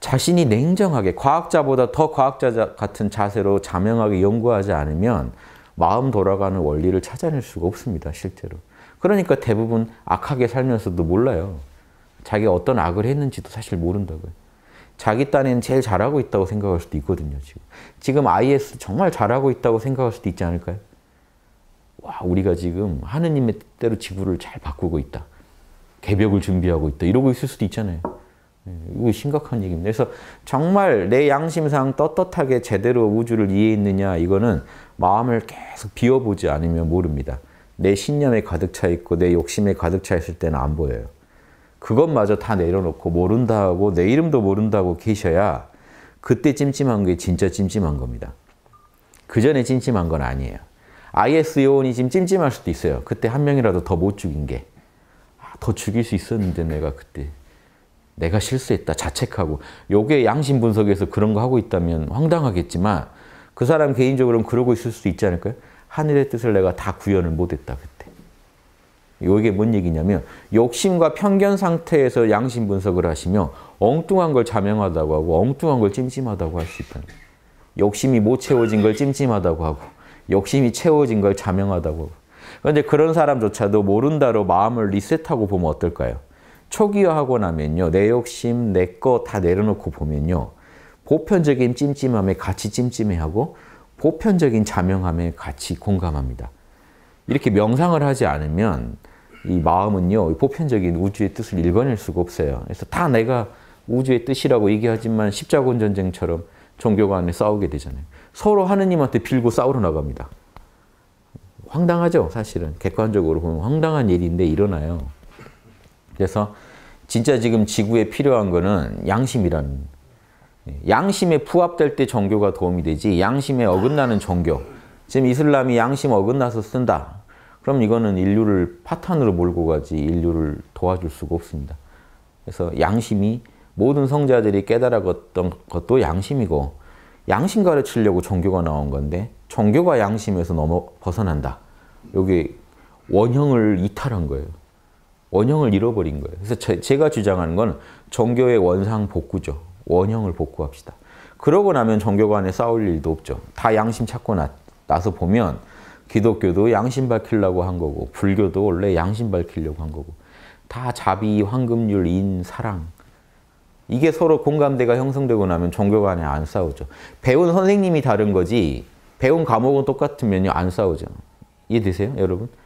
자신이 냉정하게 과학자보다 더 과학자 같은 자세로 자명하게 연구하지 않으면 마음 돌아가는 원리를 찾아낼 수가 없습니다. 실제로. 그러니까 대부분 악하게 살면서도 몰라요. 자기가 어떤 악을 했는지도 사실 모른다고요. 자기 딴에는 제일 잘하고 있다고 생각할 수도 있거든요. 지금 지금 IS 정말 잘하고 있다고 생각할 수도 있지 않을까요? 와 우리가 지금 하느님의 뜻대로 지구를 잘 바꾸고 있다. 개벽을 준비하고 있다. 이러고 있을 수도 있잖아요. 예, 이거 심각한 얘기입니다. 그래서 정말 내 양심상 떳떳하게 제대로 우주를 이해했느냐 이거는 마음을 계속 비워보지 않으면 모릅니다. 내 신념에 가득 차 있고 내 욕심에 가득 차 있을 때는 안 보여요. 그것마저 다 내려놓고 모른다고 내 이름도 모른다고 계셔야 그때 찜찜한 게 진짜 찜찜한 겁니다. 그 전에 찜찜한 건 아니에요. IS 요원이 지금 찜찜할 수도 있어요. 그때 한 명이라도 더 못 죽인 게. 아, 더 죽일 수 있었는데 내가 그때. 내가 실수했다 자책하고 요게 양심 분석에서 그런 거 하고 있다면 황당하겠지만 그 사람 개인적으로는 그러고 있을 수도 있지 않을까요? 하늘의 뜻을 내가 다 구현을 못했다 그때. 요게 뭔 얘기냐면 욕심과 편견 상태에서 양심 분석을 하시며 엉뚱한 걸 자명하다고 하고 엉뚱한 걸 찜찜하다고 할 수 있다. 욕심이 못 채워진 걸 찜찜하다고 하고 욕심이 채워진 걸 자명하다고 하고. 그런데 그런 사람조차도 모른다로 마음을 리셋하고 보면 어떨까요? 초기화하고 나면요. 내 욕심, 내 거 다 내려놓고 보면요. 보편적인 찜찜함에 같이 찜찜해하고 보편적인 자명함에 같이 공감합니다. 이렇게 명상을 하지 않으면 이 마음은요. 보편적인 우주의 뜻을 읽어낼 수가 없어요. 그래서 다 내가 우주의 뜻이라고 얘기하지만 십자군 전쟁처럼 종교 간에 싸우게 되잖아요. 서로 하느님한테 빌고 싸우러 나갑니다. 황당하죠, 사실은. 객관적으로 보면 황당한 일인데 일어나요. 그래서 진짜 지금 지구에 필요한 거는 양심이라는 양심에 부합될 때 종교가 도움이 되지 양심에 어긋나는 종교 지금 이슬람이 양심 어긋나서 쓴다 그럼 이거는 인류를 파탄으로 몰고 가지 인류를 도와줄 수가 없습니다 그래서 양심이 모든 성자들이 깨달았던 것도 양심이고 양심 가르치려고 종교가 나온 건데 종교가 양심에서 넘어 벗어난다 여기 원형을 이탈한 거예요 원형을 잃어버린 거예요. 그래서 제, 가 주장하는 건 종교의 원상 복구죠. 원형을 복구합시다. 그러고 나면 종교 간에 싸울 일도 없죠. 다 양심 찾고 나, 나서 보면 기독교도 양심 밝히려고 한 거고 불교도 원래 양심 밝히려고 한 거고 다 자비, 황금률, 인, 사랑 이게 서로 공감대가 형성되고 나면 종교 간에 안 싸우죠. 배운 선생님이 다른 거지 배운 과목은 똑같으면안 싸우죠. 이해되세요 여러분?